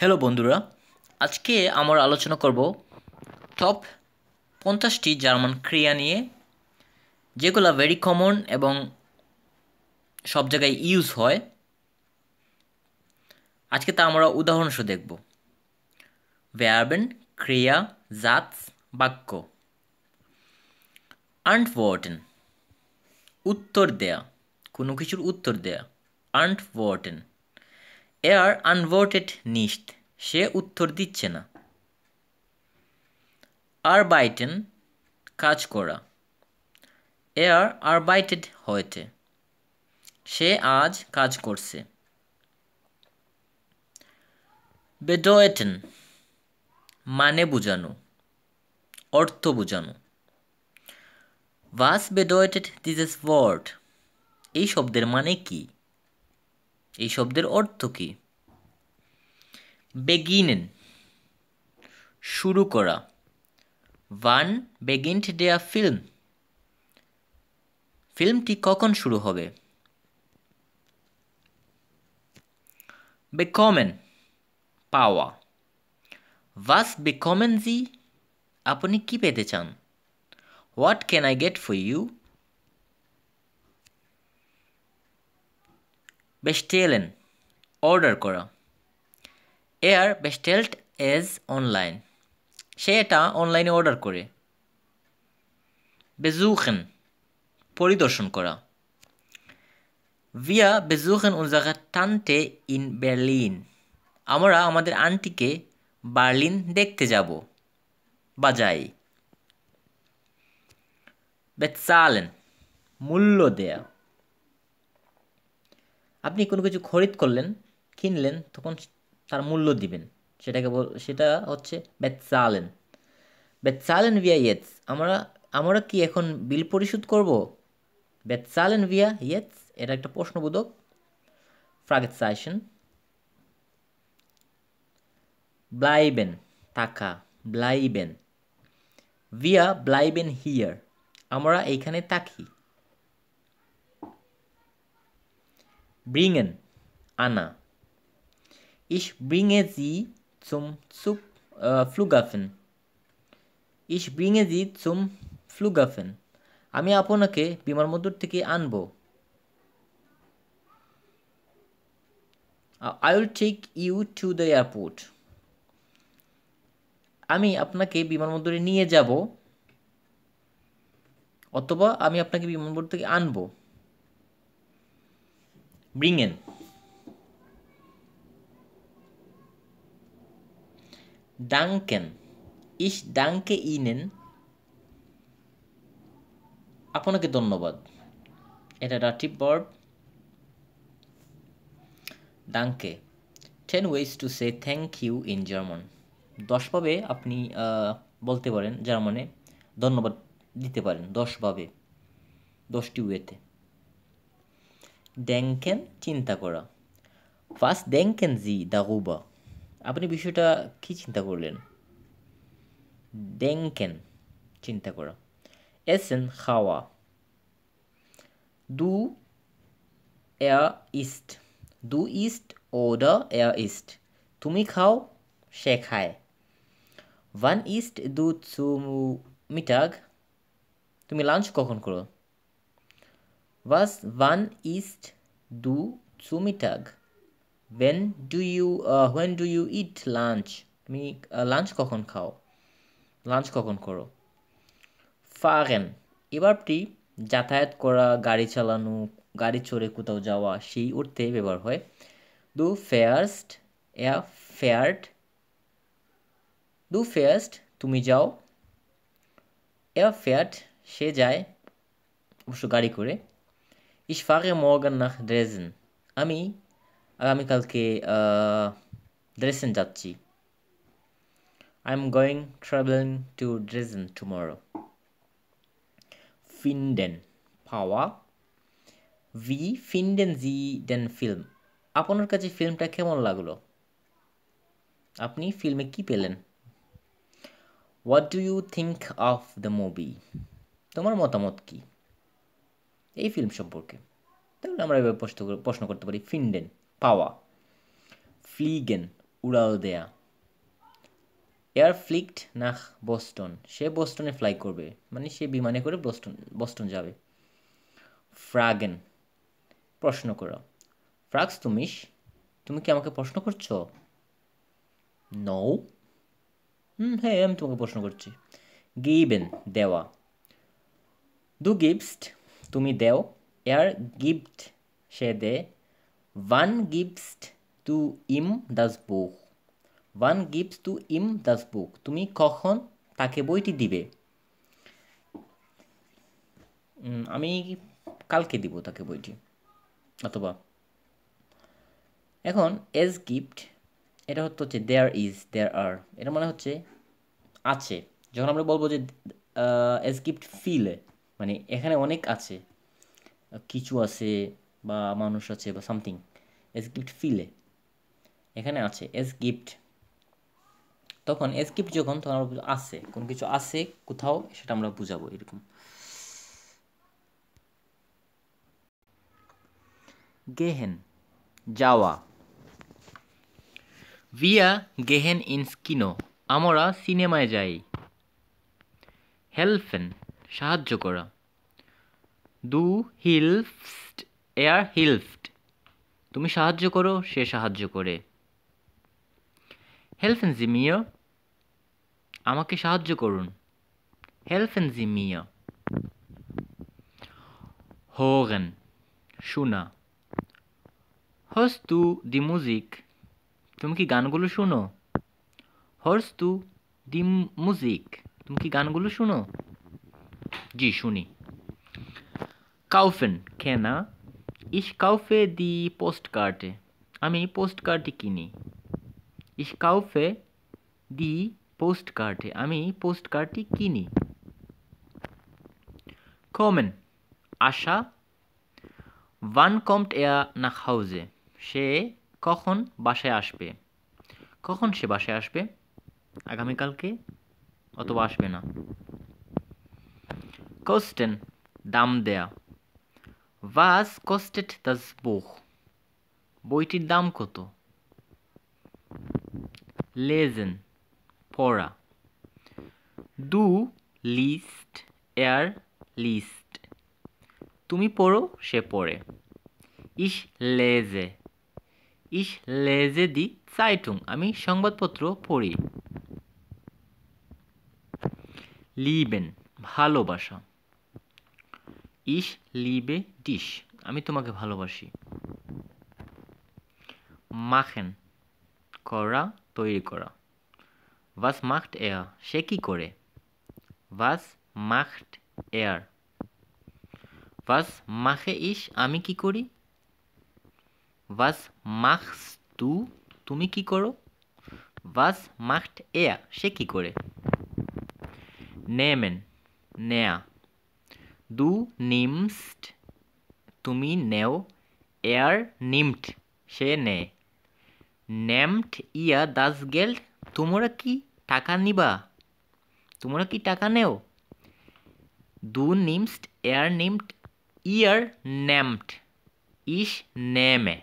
Hello বন্ধুরা আজকে আমরা আলোচনা করব টপ পঞ্চাশটি জার্মান ক্রিয়া নিয়ে যেগুলো ভেরি কমন এবং সব জায়গায় ইউজ হয় আজকে তা আমরা উদাহরণসহ দেখব ভ্যারবেন ক্রিয়া জাত বাক্য আন্টওয়ার্টেন উত্তর দেয়া কোনো কিছুর উত্তর দেয়া আন্টওয়ার্টেন এয়ার আনভোটেড নিস্ট সে উত্তর দিচ্ছে না আর বাইটেন কাজ করা এয়ার আর বাইটেড হয়েছে সে আজ কাজ করছে বেডয়েটেন মানে বোঝানো অর্থ বোঝানো ভাস বেডয়েটেড দিস ওয়ার্ড এই শব্দের মানে কী এই শব্দের অর্থ কী বেগিনেন শুরু করা ওয়ান বেগিন্ট ডেয়া ফিল্ম ফিল্মটি কখন শুরু হবে বেকমেন পাওয়া ভাস বেকমেন জি আপনি কি পেতে চান what can I get for you বেস্টেলেন অর্ডার করা এয়ার বেস্টেল্ট এজ অনলাইন সে এটা অনলাইনে অর্ডার করে বেজুখেন পরিদর্শন করা ভিয়া বেজুখেন উনজাগা টানতে ইন বার্লিন আমরা আমাদের আন্টিকে বার্লিন দেখতে যাব বা যাই বেচালেন মূল্য দেয়া আপনি কোনো কিছু খরিদ করলেন কিনলেন তখন তার মূল্য দিবেন সেটাকে বল সেটা হচ্ছে বেতসালেন বেতসালেন ভিয়া ইয়েটস আমরা আমরা কি এখন বিল পরিশোধ করব বেতসালেন ভিয়া ইয়েটস এটা একটা প্রশ্নবোধক ফ্রাগেসাইশন ব্লাইবেন টাকা ব্লাইবেন ভিয়া ব্লাইবেন হিয়ার আমরা এইখানে থাকি bringen, Anna. Ich bringe sie zum Zug, äh, Flughafen. Ich bringe sie zum Flughafen. আমি আপনাকে বিমানবন্দর থেকে আনব I will take you to the airport আমি আপনাকে বিমানবন্দরে নিয়ে যাব অথবা আমি আপনাকে বিমানবন্দর থেকে আনবো bring in danken ich danke ihnen আপনাকে ধন্যবাদ এটা ডাটিভ বার্ব ডাঙ্কে ten ways to say thank you in German দশভাবে আপনি বলতে পারেন জার্মানে ধন্যবাদ দিতে পারেন দশভাবে দশটি ওয়েতে denken চিন্তা করা ফার্স্ট denken জি দা darüber আপনি বিষয়টা কি চিন্তা করলেন denken চিন্তা করা এসেন খাওয়া দু এয়ার ইস্ট দু ইস্ট ও oder এয়ার er ইস্ট তুমি খাও সে খায় ওয়ান ইস্ট দু চু মিটাগ তুমি লাঞ্চ কখন করো Was wann isst du zu Mittag? When do you uh, when do you eat lunch? তুমি লাঞ্চ কখন খাও লাঞ্চ কখন করো ফারেন এই ভার্বটি যাতায়াত করা গাড়ি চালানো গাড়ি চড়ে কোথাও যাওয়া সেই অর্থে ব্যবহার হয় দু ফেয়ার্স্ট এয়া ফেয়ার্ড দু ফেয়ার্স্ট তুমি যাও এয়া ফেয়ার্ড সে যায় অবশ্য গাড়ি করে Ich fahre morgen nach Dresden. আমি আগামীকালকে Dresden যাচ্ছি I'm going traveling to Dresden tomorrow. Finden পাওয়া ভি ফিনডেন জি দেন ফিল্ম আপনার কাছে ফিল্মটা কেমন লাগলো আপনি ফিল্মে কি পেলেন what do you think of the movie তোমার মতামত কী এই ফিল্ম সম্পর্কে তাহলে আমরা এভাবে প্রশ্ন প্রশ্ন করতে পারি ফিনডেন পাওয়া ফ্লিগেন উড়াল দেয়া এয়ার ফ্লিক্ট না বস্টন সে বস্টনে ফ্লাই করবে মানে সে বিমানে করে বস্টন বস্টন যাবে ফ্রাগেন প্রশ্ন করা ফ্রাগস তুমিস তুমি কি আমাকে প্রশ্ন করছো নৌ হুম হ্যাঁ আমি তোমাকে প্রশ্ন করছি গিবেন দেওয়া দু গিফট তুমি দেও এয়ার গিফট সে দে ওয়ান গিফটস টু ইম দাস বুক ওয়ান গিফটস টু ইম দাস বুক তুমি কখন তাকে বইটি দিবে আমি কালকে দিব তাকে বইটি অথবা এখন এজ গিফট এটা হচ্ছে দেয়ার ইজ দেয়ার আর এটা মানে হচ্ছে আছে যখন আমরা বলবো যে এজ গিফট ফিলে মানে এখানে অনেক আছে কিছু আছে বা মানুষ আছে বা সামথিং এস গিফট ফিলে এখানে আছে এস গিফট তখন এস গিফট যখন তখন আমরা আছে কোন কিছু আছে কোথাও সেটা আমরা বুঝাবো এরকম গেহেন যাওয়া ভিয়া গেহেন ইন স্কিনো আমরা সিনেমায় যাই হেলফেন সাহায্য করা দু হিলফট এয়ার হিলফট তুমি সাহায্য করো সে সাহায্য করে হেলফ জি মিয়া আমাকে সাহায্য করুন হেলফ জি মিয়া হোগেন শোনা হর্স তু দি মিউজিক তুমি কি গানগুলো শোনো হর্স তু দি মিউজিক তুমি কি গানগুলো শোনো জি শুনি কাউফেন কেনা ইস কাউফে দি পোস্ট কার্ড আমি পোস্ট কার্ডটি কিনি ইস কাউফে দি পোস্ট কার্ডে আমি পোস্ট কার্ডটি কিনি কমেন আশা ওয়ান কমট এয়া না হাউজে সে কখন বাসায় আসবে কখন সে বাসায় আসবে আগামীকালকে অথবা আসবে না Kosten, দাম দেয়া ভাস কস্টেট দাস বোহ বইটির দাম কত লেজেন পড়া দু লিস্ট এয়ার লিস্ট তুমি পড়ো সে পড়ে ইস লেজে ইস লেজে দি চাইটুং আমি সংবাদপত্র পড়ি লিবেন ভালোবাসা ইশ লিবে ডিশ আমি তোমাকে ভালোবাসি মাখেন করা তৈরি করা ভাস মাখট এয়ার সে কি করে ভাস মাখট এয়ার ভাস মাখে ইস আমি কি করি ভাস মাখস তু তুমি কি করো ভাস মাখট এয়া সে কি করে নেমেন নেয়া দু নিমস্ট তুমি নেও এয়ার নিমট সে নেয় ন্যামট ইয়া দাস গেল্ড তোমরা কি টাকা নিবা তোমরা কি টাকা নেও দু নিমস্ট এয়ার নিমট ইয়ার ন্যামট ইস নেমে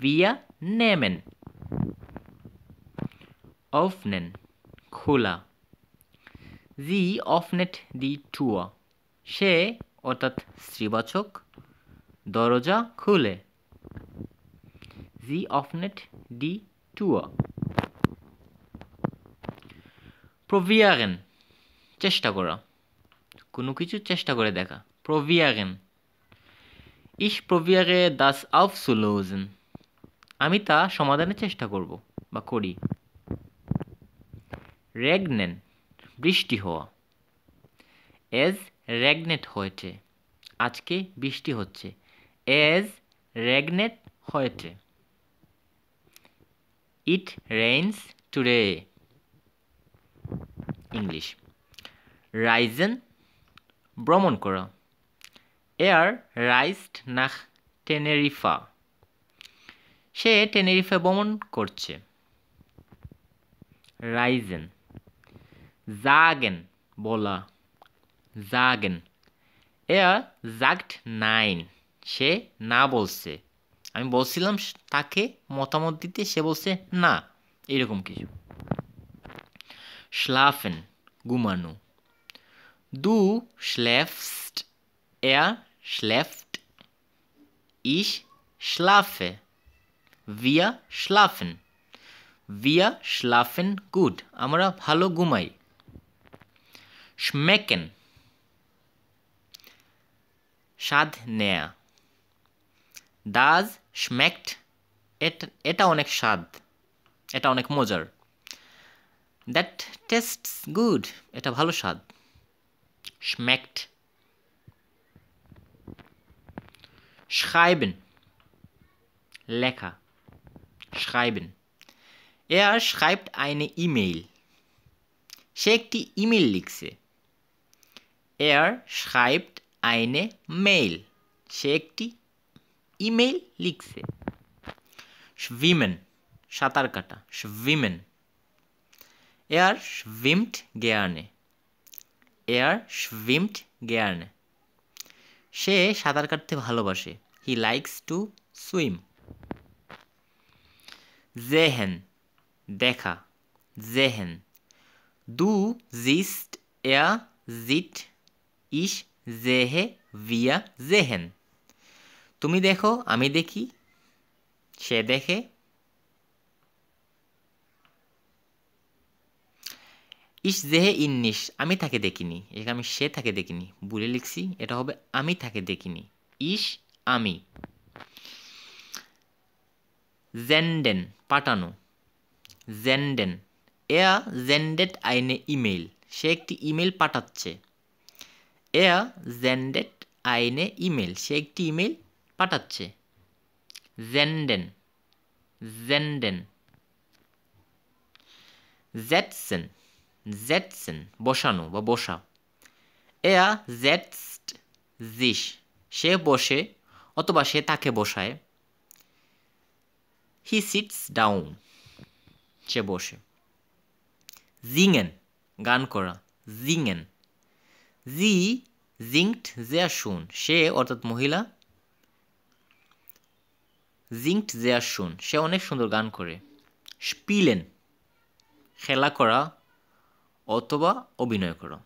ভিয়া নেমেন অফনেন খোলা জি অফনেট দি টুয়া সে অর্থাৎ স্ত্রীবাচক দরজা খুলে জি অফনেট ডি টুয়া প্রভিয়াগেন চেষ্টা করা কোনো কিছু চেষ্টা করে দেখা প্রভিয়াগেন ইস প্রভিয়াগে দাস আউফ সুলোজেন আমি তা সমাধানের চেষ্টা করব বা করি রেগনেন বৃষ্টি হওয়া এজ রেগনেট হয়েছে আজকে বৃষ্টি হচ্ছে এজ রেগনেট হয়েছে ইট রেইনস টুডে ইংলিশ রাইজেন ভ্রমণ করা এয়ার রাইসড নাখ টেনেরিফা সে টেনেরিফা ভ্রমণ করছে রাইজেন জাগেন বলা জাগেন এয়া জাগড নাইন সে না বলছে আমি বলছিলাম তাকে মতামত দিতে সে বলছে না এরকম কিছু স্লাফেন ঘুমানো দু শ্লেফস্ট এয়া শ্লেফট ইস schlafe. ভিয়া schlafen. ভিয়া schlafen গুড আমরা ভালো ঘুমাই. স্মেকেন স্বাদ নেয়া দাজ স্ম্যাকড এটা অনেক স্বাদ এটা অনেক মজার দ্যাট টেস্ট গুড এটা ভালো স্বাদ স্ম্যাকড স্কাইবেন লেখা schreiben এ আর eine আইনে ইমেইল সে একটি ইমেল লিখছে এ আর schreibt আইনে মেইল সে একটি ইমেইল লিখছে সুইমেন সাঁতার কাটা সুইমেন এয়ার সুইমট গেয়ারনে এয়ার সুইমড গেয়ারনে সে সাঁতার কাটতে ভালোবাসে হি লাইকস টু সুইম জেহেন দেখা জেহেন দু জিস্ট এয়া জিট ইস জেহে ভিয়া জেহেন তুমি দেখো আমি দেখি সে দেখে ইস জেহে ইন্নিস আমি তাকে দেখিনি এখানে আমি সে তাকে দেখিনি বলে লিখছি এটা হবে আমি তাকে দেখিনি ইস আমি জেন্ডেন পাঠানো জেন্ডেন এয়া জেন্ডেড আইনে ইমেল সে একটি ইমেল পাঠাচ্ছে এয়া জেন্ডেড আইনে ইমেল সে একটি ইমেল পাঠাচ্ছে জেন্ডেন জেন্ডেন জেটসেন জেটসেন বসানো বা বসা এয়া জেটসড জিস সে বসে অথবা সে তাকে বসায় হি সিটস ডাউন সে বসে জিঙেন গান করা জিঙেন জি জিঙ্কড জেয়াশুন সে অর্থাৎ মহিলা জিঙ্কড জেয়াশুন সে অনেক সুন্দর গান করে স্পিলেন খেলা করা অথবা অভিনয় করা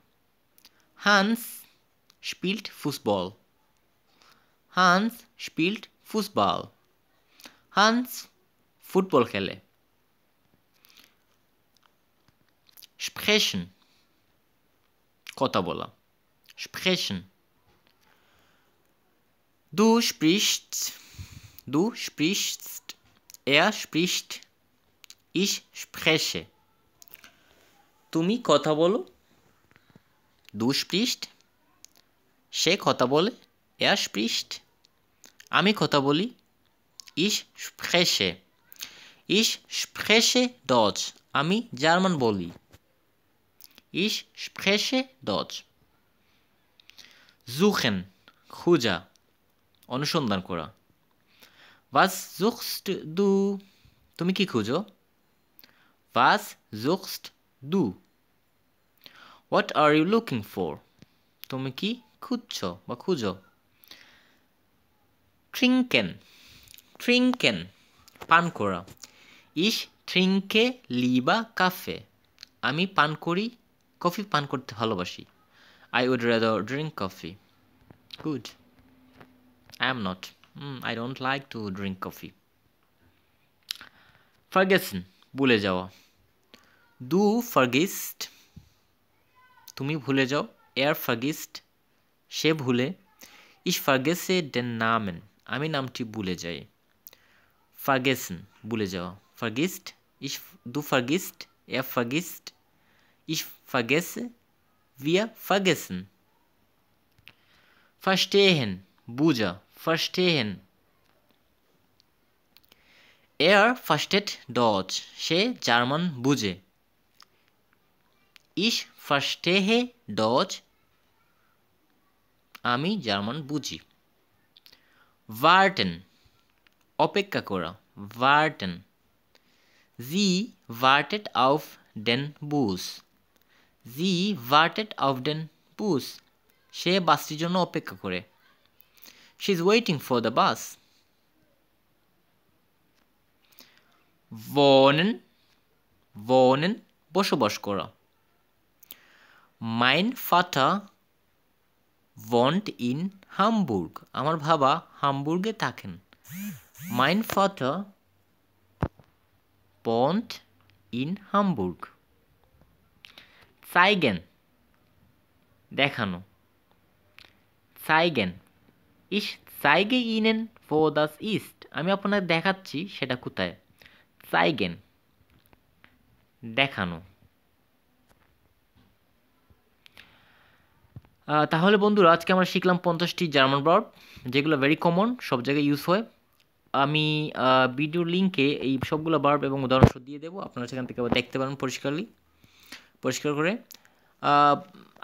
হান্স স্পিল্ড ফুটবল হান্স স্পিল্ড ফুসবল হান্স ফুটবল খেলে স্প্রেশন কথা বলা sprechen. Du sprichst, du sprichst, er spricht, ich spreche. তুমি কথা বলো দু স্পৃষ্ট সে কথা বলে এর er স্পৃষ্ট আমি কথা বলি ইস ফ্রেশে ইস ফ্রেশে ডচ আমি জার্মান বলি ইস ফ্রেশে ডচ জুখেন খোঁজা অনুসন্ধান করা বাস জুখস্ট দু তুমি কি খুঁজো বাস জুখস্ট দু what are you looking for তুমি কি খুঁজছ বা খুঁজো ট্রিঙ্কেন ট্রিঙ্কেন পান করা ইস ট্রিঙ্কে লিবা কাফে আমি পান করি কফি পান করতে ভালোবাসি I would rather drink coffee. Good. I am not. Mm, I don't like to drink coffee. Forgotten. ভুলে যাওয়া দু ফার্গিস্ট তুমি ভুলে যাও এয়ার ফার্গিস্ট সে ভুলে ইস ফার্গেসে ডেন নামেন আমি নামটি ভুলে যাই ফার্গেসন ভুলে যাওয়া ফার্গিস্ট ইস দু ফার্গিস্ট এয়ার ফার্গিস্ট ইস ফার্গেসে wir vergessen. Verstehen, Buja, verstehen. Er versteht Deutsch, she German বুঝে। Ich verstehe Deutsch, ami German বুঝি। warten, অপেক্ষা করা, warten. Sie wartet auf den Bus. জি ভার্টেড আউডেন পুস সে বাসটির জন্য অপেক্ষা করে she is waiting for the bus wohnen wohnen বসবাস করা মাইন ফাথা বন্ট ইন হামবুর্গ আমার বাবা হামবুর্গে থাকেন মাইন ফাথা পন্ট ইন হামবুর্গ সাইগেন দেখানো সাইগেন ইস সাইগে ইনেন ফো দাস ইস্ট আমি আপনাকে দেখাচ্ছি সেটা কোথায় সাইগেন দেখানো তাহলে বন্ধুরা আজকে আমরা শিখলাম পঞ্চাশটি জার্মান ভার্ব যেগুলো ভেরি কমন সব জায়গায় ইউজ হয় আমি ভিডিওর লিঙ্কে এই সবগুলো বার্ব এবং উদাহরণ দিয়ে দেবো আপনারা সেখান থেকে আবার দেখতে পারেন পরিষ্কারলি পরিষ্কার করে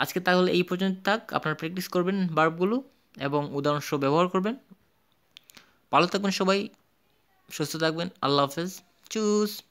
আজকে তাহলে এই পর্যন্ত থাক আপনারা প্র্যাকটিস করবেন বার্বগুলো এবং উদাহরণস্ব ব্যবহার করবেন ভালো থাকবেন সবাই সুস্থ থাকবেন আল্লাহ হাফেজ চুজ